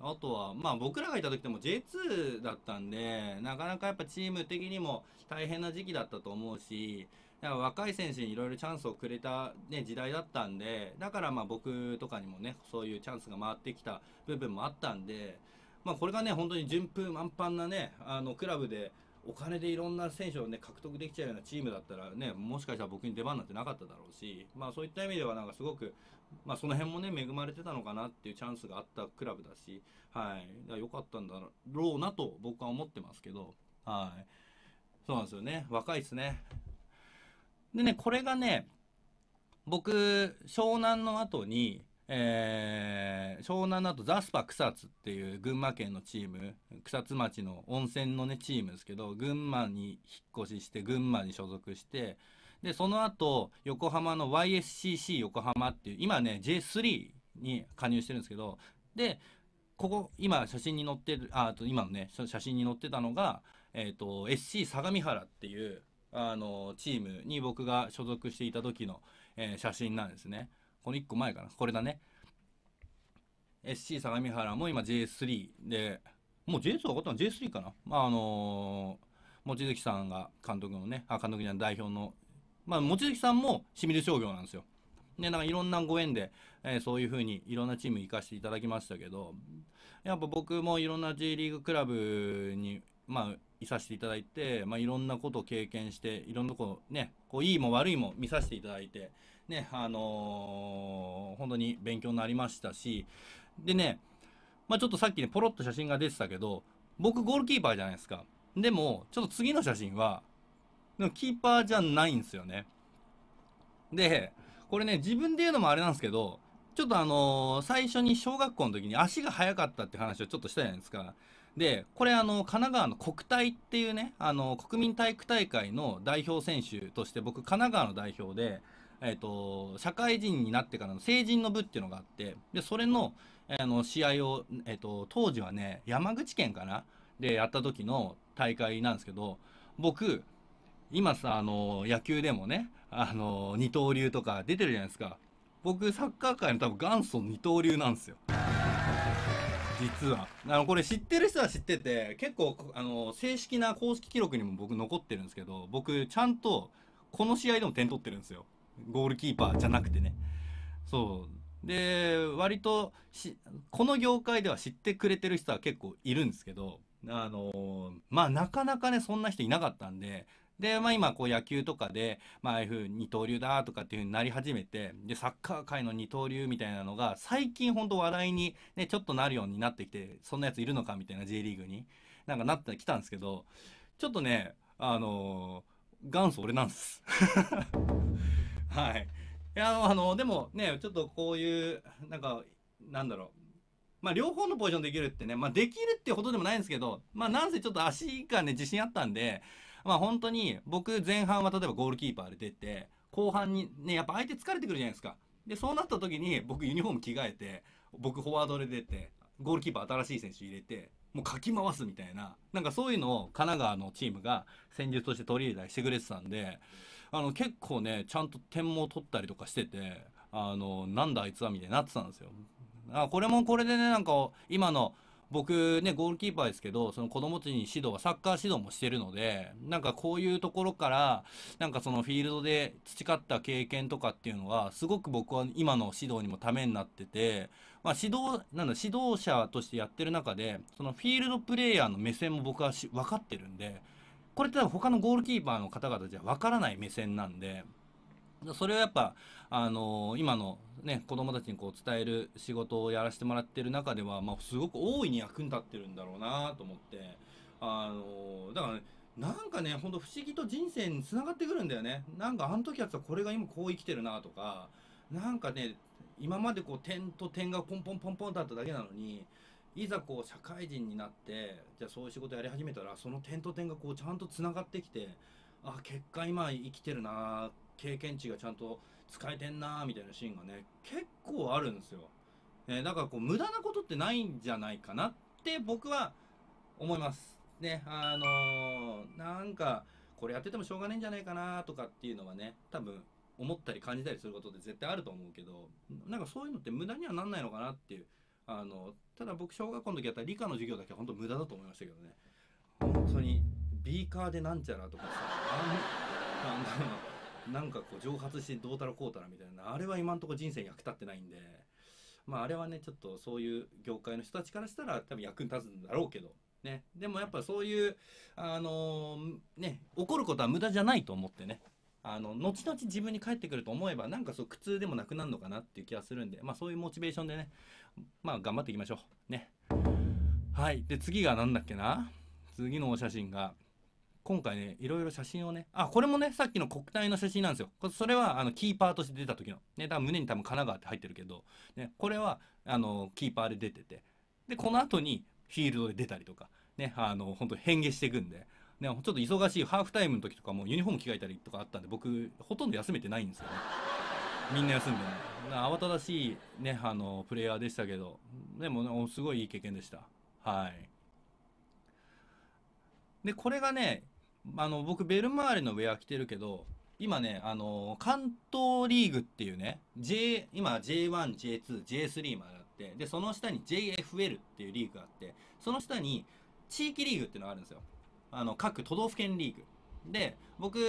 あとは、まあ僕らがいた時でも J2 だったんで、なかなかやっぱチーム的にも大変な時期だったと思うし、だから若い選手にいろいろチャンスをくれた、ね、時代だったんで、だからまあ僕とかにもね、そういうチャンスが回ってきた部分もあったんで、まあこれがね、本当に順風満帆なね、あのクラブで、お金でいろんな選手をね獲得できちゃうようなチームだったらねもしかしたら僕に出番なんてなかっただろうしまあそういった意味ではなんかすごくまあその辺もね恵まれてたのかなっていうチャンスがあったクラブだしはいだから良かったんだろうなと僕は思ってますけどはいそうなんですよね若いっすねでね、これがね、僕、湘南の後に、えー、湘南の後ザスパ草津っていう群馬県のチーム草津町の温泉のねチームですけど群馬に引っ越しして群馬に所属してでその後横浜の YSCC 横浜っていう今ね J3 に加入してるんですけどでここ今写真に載ってるあと今のね写真に載ってたのが、えーと、と SC 相模原っていうあのチームに僕が所属していた時の、えー、写真なんですね。この1個前かな。これだね。SC 相模原も今 J3 で、もう J2 上がったの J3 かな。まあ、あのー、望月さんが監督のね、あ、監督じゃ代表の、まあ、望月さんも清水商業なんですよ。ね、なんかいろんなご縁で、えー、そういうふうにいろんなチーム行かせていただきましたけど、やっぱ僕もいろんな J リーグクラブに、まあ、いさせていただいて、まあ、いろんなことを経験して、いろんなこと、ね、こう、いいも悪いも見させていただいて、ね、あのー、本当に勉強になりましたし、でね、まあ、ちょっとさっきね、ポロッと写真が出てたけど、僕ゴールキーパーじゃないですか。でも、ちょっと次の写真は、でもキーパーじゃないんですよね。で、これね、自分で言うのもあれなんですけど、ちょっとあのー、最初に小学校の時に足が速かったって話をちょっとしたじゃないですか。で、これあの、神奈川の国体っていうね、あの、国民体育大会の代表選手として僕、神奈川の代表で、えっ、ー、と、社会人になってからの成人の部っていうのがあって、で、それの、あの、試合を、えっ、ー、と、当時はね、山口県かなでやった時の大会なんですけど、僕、今さ、あの、野球でもね、あの、二刀流とか出てるじゃないですか。僕、サッカー界の多分元祖二刀流なんですよ。実はあのこれ知ってる人は知ってて結構あの正式な公式記録にも僕残ってるんですけど僕ちゃんとこの試合でも点取ってるんですよゴールキーパーじゃなくてねそうで割とこの業界では知ってくれてる人は結構いるんですけどあのまあなかなかねそんな人いなかったんでで、まあ、今こう野球とかで、まあ、ああいうふうに二刀流だとかっていうふうになり始めてでサッカー界の二刀流みたいなのが最近本当話題に、ね、ちょっとなるようになってきてそんなやついるのかみたいな J リーグになんかなってきたんですけどちょっとねあのー、元祖俺なんです。[LAUGHS] はい、いやあのでもねちょっとこういうなんかなんだろうまあ、両方のポジションできるってね、まあ、できるってほどでもないんですけど、まあ、なんせちょっと足がね、自信あったんで、まあ本当に僕前半は例えばゴールキーパーで出て、後半にね、やっぱ相手疲れてくるじゃないですか。で、そうなった時に僕ユニフォーム着替えて、僕フォワードで出て、ゴールキーパー新しい選手入れて、もうかき回すみたいな、なんかそういうのを神奈川のチームが戦術として取り入れたりしてくれてたんで、あの結構ね、ちゃんと点も取ったりとかしてて、あの、なんだあいつはみたいになってたんですよ。あこれもこれでね、なんか今の僕ね、ゴールキーパーですけど、その子供たちに指導はサッカー指導もしてるので、なんかこういうところから、なんかそのフィールドで培った経験とかっていうのは、すごく僕は今の指導にもためになってて、まあ指導、なんだ、指導者としてやってる中で、そのフィールドプレイヤーの目線も僕は分かってるんで、これって他のゴールキーパーの方々じゃ分からない目線なんで、それをやっぱ、あのー、今の、ね、子供たちにこう伝える仕事をやらせてもらってる中では、まあ、すごく大いに役に立ってるんだろうなと思って、あのー、だから、ね、なんかね、ほんと不思議と人生につながってくるんだよね。なんかあの時やつはこれが今こう生きてるなとか、なんかね、今までこう点と点がポンポンポンポンだっただけなのに、いざこう社会人になってじゃあそういう仕事やり始めたらその点と点がこうちゃんとつながってきてあ結果今生きてるな経験値がちゃんと使えてんなーみたいなシーンがね結構あるんですよ、えー、だからこう無駄なことってないんじゃないかなって僕は思いますねあのー、なんかこれやっててもしょうがねえんじゃないかなとかっていうのはね多分思ったり感じたりすることって絶対あると思うけどなんかそういうのって無駄にはなんないのかなっていうあのただ僕小学校の時やったら理科の授業だけは本当無駄だと思いましたけどね本当にビーカーでなんちゃらとかさあのなんかこう蒸発してどうたらこうたらみたいなあれは今んとこ人生役立ってないんでまああれはねちょっとそういう業界の人たちからしたら多分役に立つんだろうけどねでもやっぱそういうあのー、ね怒ることは無駄じゃないと思ってねあの後々自分に返ってくると思えばなんかそう苦痛でもなくなるのかなっていう気がするんでまあそういうモチベーションでねまあ頑張っていきましょうねはいで次が何だっけな次のお写真が今回ね、いろいろ写真をね、あ、これもね、さっきの国体の写真なんですよ。それは、あの、キーパーとして出た時の。ね、多分胸に多分神奈川って入ってるけど、ね、これは、あの、キーパーで出てて。で、この後にフィールドで出たりとか、ね、あの、本当変化していくんで、ね、ちょっと忙しいハーフタイムの時とかもユニフォーム着替えたりとかあったんで、僕、ほとんど休めてないんですよね。みんな休んでね。慌ただしい、ね、あの、プレイヤーでしたけど、でも、ね、すごいいい経験でした。はい。で、これがね、あの、僕、ベルマーレのウェア着てるけど、今ね、あの、関東リーグっていうね、J、今 J1、J2、J3 まであって、で、その下に JFL っていうリーグがあって、その下に地域リーグっていうのがあるんですよ。あの、各都道府県リーグ。で、僕、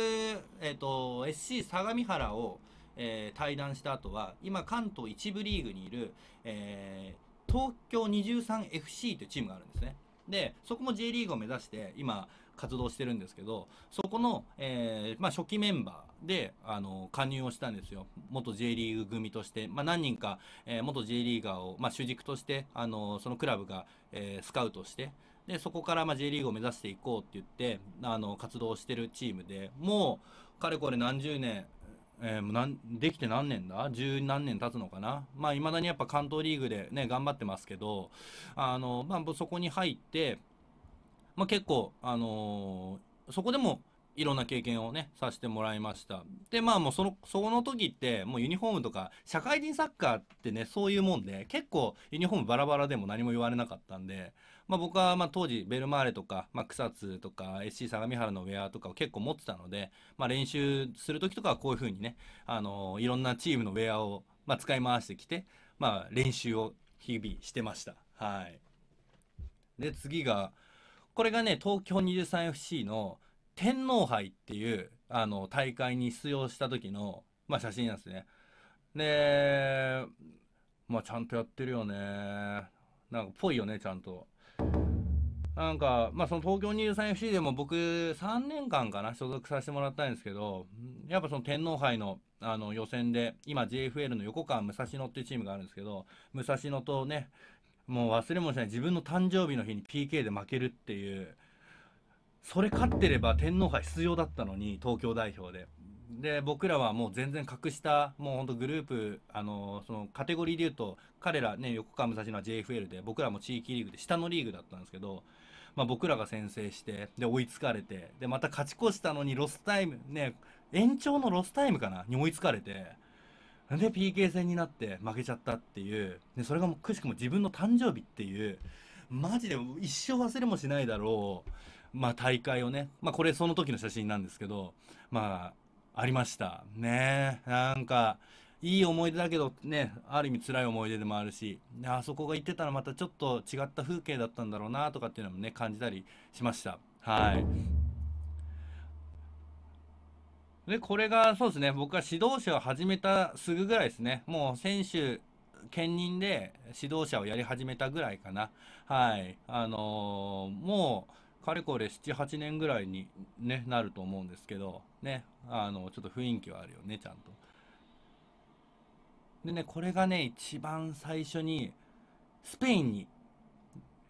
えっ、ー、と、SC 相模原を、えー、対談した後は、今関東一部リーグにいる、えー、東京 23FC というチームがあるんですね。で、そこも J リーグを目指して、今、活動してるんですけど、そこの、えー、まあ、初期メンバーで、あの、加入をしたんですよ。元 J リーグ組として、まあ、何人か、えー、元 J リーガーを、まあ、主軸として、あの、そのクラブが、えー、スカウトして、で、そこからま J リーグを目指していこうって言って、あの、活動してるチームで、もう、かれこれ何十年、えー、なんできて何年だ十何年経つのかなまあ、未だにやっぱ関東リーグでね、頑張ってますけど、あの、まあ、そこに入って、まあ、結構、あのー、そこでもいろんな経験をね、させてもらいました。で、まあもうその、その時って、もうユニフォームとか、社会人サッカーってね、そういうもんで、結構ユニフォームバラバラでも何も言われなかったんで、まあ僕はまあ当時、ベルマーレとか、まあ草津とか、SC 相模原のウェアとかを結構持ってたので、まあ練習する時とかはこういう風にね、あのー、いろんなチームのウェアを、まあ使い回してきて、まあ練習を日々してました。はい。で、次が、これがね、東京 23FC の天皇杯っていうあの大会に出場した時の、まあ、写真なんですね。で、まあ、ちゃんとやってるよね。なんか、ぽいよね、ちゃんと。なんか、まあ、その東京 23FC でも僕、3年間かな、所属させてもらったんですけど、やっぱその天皇杯のあの予選で、今 JFL の横川武蔵野っていうチームがあるんですけど、武蔵野とね、もう忘れもしない自分の誕生日の日に PK で負けるっていうそれ勝ってれば天皇杯出場だったのに東京代表で。で僕らはもう全然格下もうほんとグループあのそのカテゴリーでいうと彼らね横川武蔵のは JFL で僕らも地域リーグで下のリーグだったんですけど、まあ、僕らが先制してで追いつかれてでまた勝ち越したのにロスタイムね延長のロスタイムかなに追いつかれて。なんで PK 戦になって負けちゃったっていう、でそれがもうくしくも自分の誕生日っていう、マジで一生忘れもしないだろう、まあ大会をね、まあこれその時の写真なんですけど、まあありました。ねなんか、いい思い出だけどね、ある意味辛い思い出でもあるし、あそこが行ってたらまたちょっと違った風景だったんだろうなとかっていうのもね、感じたりしました。はい。で、これがそうですね、僕が指導者を始めたすぐぐらいですね、もう選手、兼任で指導者をやり始めたぐらいかな。はい。あのー、もう、かれこれ7、8年ぐらいに、ね、なると思うんですけど、ね、あの、ちょっと雰囲気はあるよね、ちゃんと。でね、これがね、一番最初に、スペインに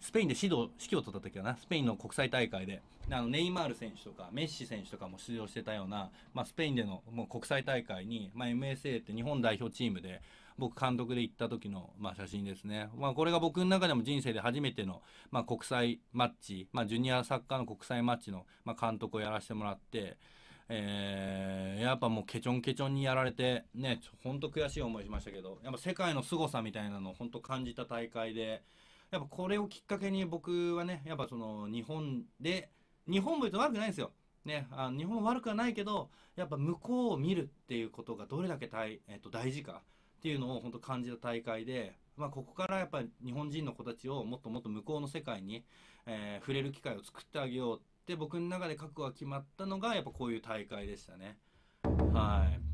スペインで指導指揮を取った時はなスペインの国際大会であのネイマール選手とかメッシ選手とかも出場してたような、まあ、スペインでのもう国際大会に、まあ、MSA って日本代表チームで僕監督で行った時の、まあ、写真ですね、まあ、これが僕の中でも人生で初めての、まあ、国際マッチ、まあ、ジュニアサッカーの国際マッチの、まあ、監督をやらせてもらって。えー、やっぱもうケチョンケチョンにやられてね当、悔しい思いしましたけどやっぱ世界の凄さみたいなのを本当感じた大会でやっぱこれをきっかけに僕はね、やっぱその日本で、日本も言うと悪くないんですよ。ね、あ日本悪くはないけど、やっぱ向こうを見るっていうことがどれだけ大,、えっと、大事かっていうのを本当感じた大会で、まあ、ここからやっぱ日本人の子たちをもっともっと向こうの世界に、えー、触れる機会を作ってあげようって僕の中で覚悟が決まったのがやっぱこういう大会でしたね。はい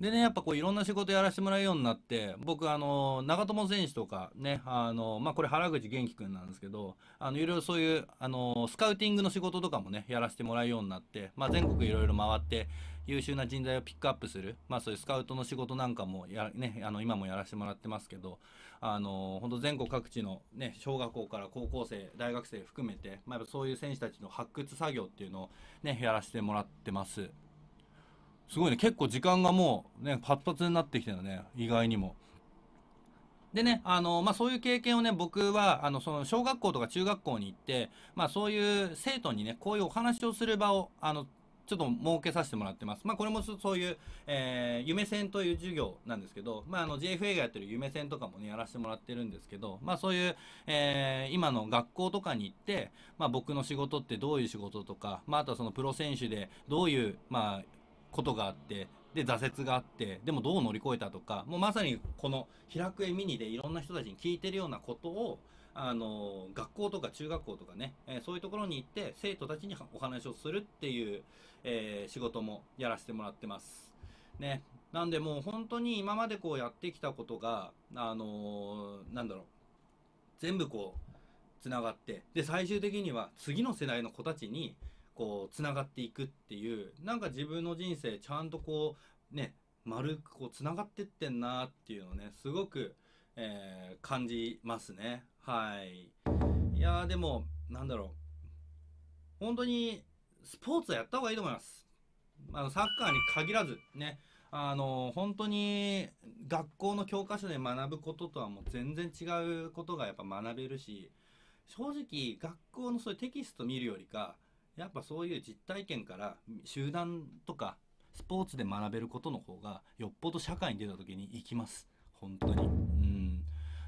でね、やっぱこういろんな仕事やらせてもらうようになって、僕、あの、長友選手とかね、あの、まあ、これ原口元気君なんですけど、あの、いろいろそういう、あの、スカウティングの仕事とかもね、やらせてもらうようになって、まあ、全国いろいろ回って、優秀な人材をピックアップする、まあ、そういうスカウトの仕事なんかもや、ね、あの、今もやらせてもらってますけど、あの、本当全国各地のね、小学校から高校生、大学生含めて、まあ、そういう選手たちの発掘作業っていうのをね、やらせてもらってます。すごいね結構時間がもうねパツパツになってきてるね意外にも。でね、あの、まあ、そういう経験をね、僕は、あの、その、小学校とか中学校に行って、まあ、そういう生徒にね、こういうお話をする場を、あの、ちょっと設けさせてもらってます。まあ、これもそういう、えー、夢戦という授業なんですけど、まあ、あの、JFA がやってる夢戦とかもね、やらせてもらってるんですけど、まあ、そういう、えー、今の学校とかに行って、まあ、僕の仕事ってどういう仕事とか、まあ、あとはそのプロ選手でどういう、まあ、ことがあって、で、挫折があって、でもどう乗り越えたとか、もうまさにこの平久絵ミニでいろんな人たちに聞いてるようなことを、あの、学校とか中学校とかね、えー、そういうところに行って生徒たちにお話をするっていう、えー、仕事もやらせてもらってます。ね。なんでもう本当に今までこうやってきたことが、あのー、なんだろう、全部こう、繋がって、で、最終的には次の世代の子たちに、こう、つながっていくっていう、なんか自分の人生ちゃんとこう、ね、丸くこう、つながってってんなっていうのね、すごく、えー、感じますね。はい。いやーでも、なんだろう。本当に、スポーツはやった方がいいと思います。あの、サッカーに限らず、ね、あの、本当に学校の教科書で学ぶこととはもう全然違うことがやっぱ学べるし、正直学校のそういうテキスト見るよりか、やっぱそういう実体験から集団とかスポーツで学べることの方がよっぽど社会に出た時に行きます本当にうん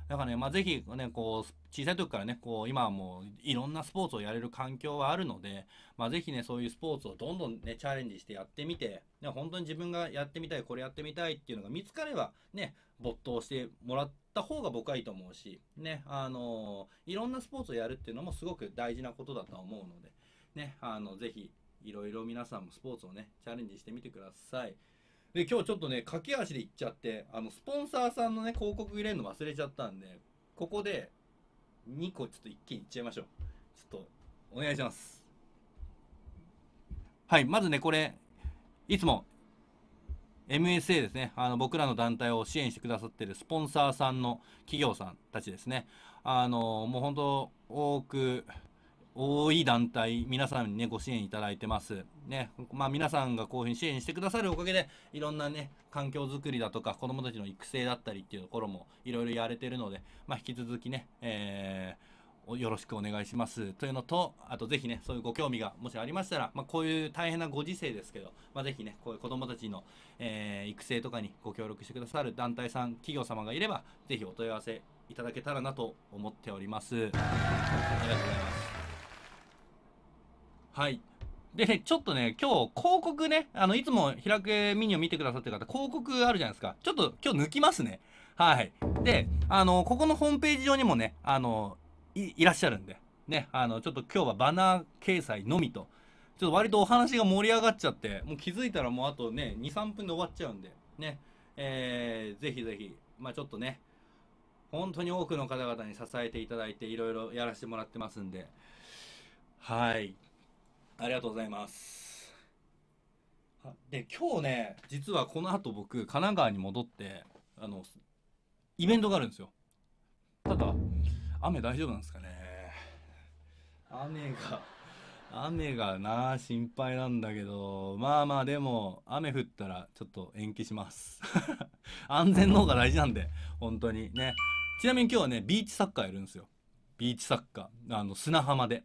だからね、まあ、ぜひね、こう、小さい時からね、こう、今はもう、いろんなスポーツをやれる環境はあるので、まあ、ぜひね、そういうスポーツをどんどんね、チャレンジしてやってみて、ね、本当に自分がやってみたい、これやってみたいっていうのが見つかれば、ね、没頭してもらった方が僕はいいと思うし、ね、あのー、いろんなスポーツをやるっていうのもすごく大事なことだとは思うので、ね、あの、ぜひ、いろいろ皆さんもスポーツをね、チャレンジしてみてください。で、今日ちょっとね、駆け足で行っちゃって、あの、スポンサーさんのね、広告入れるの忘れちゃったんで、ここで、2個ちょっと一気にいっちゃいましょう。ちょっと、お願いします。はい、まずね、これ、いつも MSA ですね、あの僕らの団体を支援してくださってるスポンサーさんの企業さんたちですね、あのもう本当、多く多い団体、皆さんにね、ご支援いただいてます。ね、まあ皆さんがこういうふうに支援してくださるおかげで、いろんなね、環境づくりだとか、子供たちの育成だったりっていうところも、いろいろやれてるので、まあ引き続きね、えー、よろしくお願いします。というのと、あとぜひね、そういうご興味がもしありましたら、まあ、こういう大変なご時世ですけど、まあ、ぜひね、こういう子供たちの、えー、育成とかにご協力してくださる団体さん、企業様がいれば、ぜひお問い合わせいただけたらなと思っております。ありがとうございます。はい。でね、ちょっとね、今日広告ね、あの、いつも開くミニを見てくださってる方、広告あるじゃないですか。ちょっと今日抜きますね。はい。で、あの、ここのホームページ上にもね、あの、いらっしゃるんで、ね、あの、ちょっと今日はバナー掲載のみと、ちょっと割とお話が盛り上がっちゃって、もう気づいたらもうあとね、2、3分で終わっちゃうんで、ね、えー、ぜひぜひ、まあちょっとね、本当に多くの方々に支えていただいて、いろいろやらせてもらってますんで、はい。ありがとうございます。で、今日ね、実はこの後僕、神奈川に戻って、あの、イベントがあるんですよ。ただ、雨大丈夫なんですかね。雨が、雨がな、心配なんだけど、まあまあでも、雨降ったらちょっと延期します。[LAUGHS] 安全の方が大事なんで、本当にね。ちなみに今日はね、ビーチサッカーやるんですよ。ビーチサッカー。あの、砂浜で。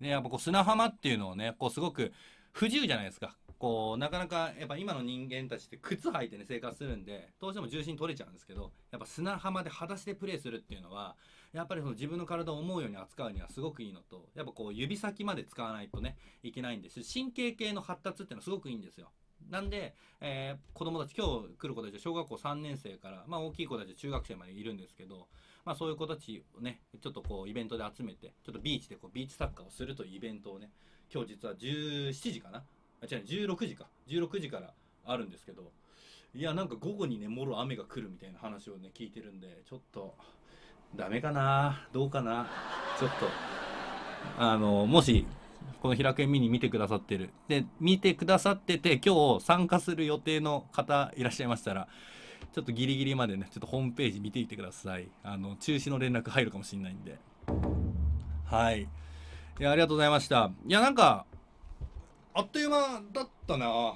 ね、やっぱこう砂浜っていうのをね、こうすごく不自由じゃないですか。こう、なかなかやっぱ今の人間たちって靴履いてね、生活するんで、どうしても重心取れちゃうんですけど、やっぱ砂浜で裸足でプレーするっていうのは、やっぱりその自分の体を思うように扱うにはすごくいいのと、やっぱこう指先まで使わないとね、いけないんです神経系の発達っていうのはすごくいいんですよ。なんで、えー、子供たち、今日来る子たちは小学校3年生から、まあ大きい子たちは中学生までいるんですけど、まあ、そういう子たちをねちょっとこうイベントで集めてちょっとビーチでこうビーチサッカーをするというイベントをね今日実は17時かなあ違う16時か16時からあるんですけどいやなんか午後にねもろ雨が来るみたいな話をね聞いてるんでちょっとダメかなどうかなちょっとあのもしこの平けん見に見てくださってるで見てくださってて今日参加する予定の方いらっしゃいましたらちょっとギリギリまでね、ちょっとホームページ見ていてください。あの、中止の連絡入るかもしれないんで。はい。いや、ありがとうございました。いや、なんか、あっという間だったな。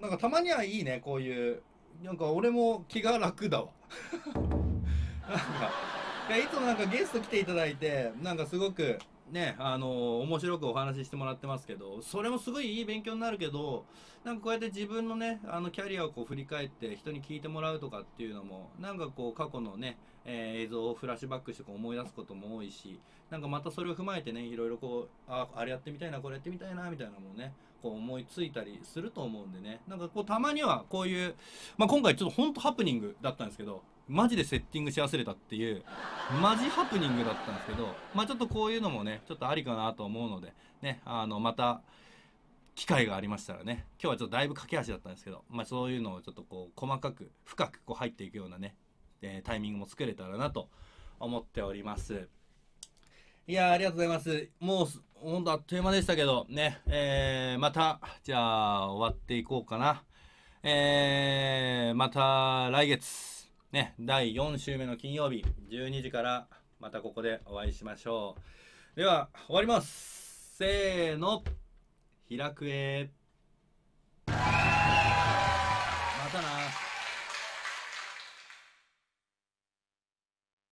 なんかたまにはいいね、こういう。なんか俺も気が楽だわ。[LAUGHS] なんか、いやいつもなんかゲスト来ていただいて、なんかすごく、ね、あの、面白くお話ししてもらってますけど、それもすごいいい勉強になるけど、なんかこうやって自分のね、あの、キャリアをこう振り返って人に聞いてもらうとかっていうのも、なんかこう過去のね、えー、映像をフラッシュバックしてこう思い出すことも多いし、なんかまたそれを踏まえてね、いろいろこう、あ、あれやってみたいな、これやってみたいな、みたいなもんね、こう思いついたりすると思うんでね、なんかこうたまにはこういう、まあ、今回ちょっとほんとハプニングだったんですけど、マジでセッティングし忘れたっていう、マジハプニングだったんですけど、まあちょっとこういうのもね、ちょっとありかなと思うので、ね、あの、また、機会がありましたらね、今日はちょっとだいぶ駆け足だったんですけど、まあそういうのをちょっとこう、細かく、深くこう入っていくようなね、えー、タイミングも作れたらなと思っております。いやありがとうございます。もう、ほんとあっという間でしたけど、ね、えー、また、じゃあ、終わっていこうかな。えー、また来月。ね、第4週目の金曜日、12時からまたここでお会いしましょう。では、終わります。せーの、開くえ。またな。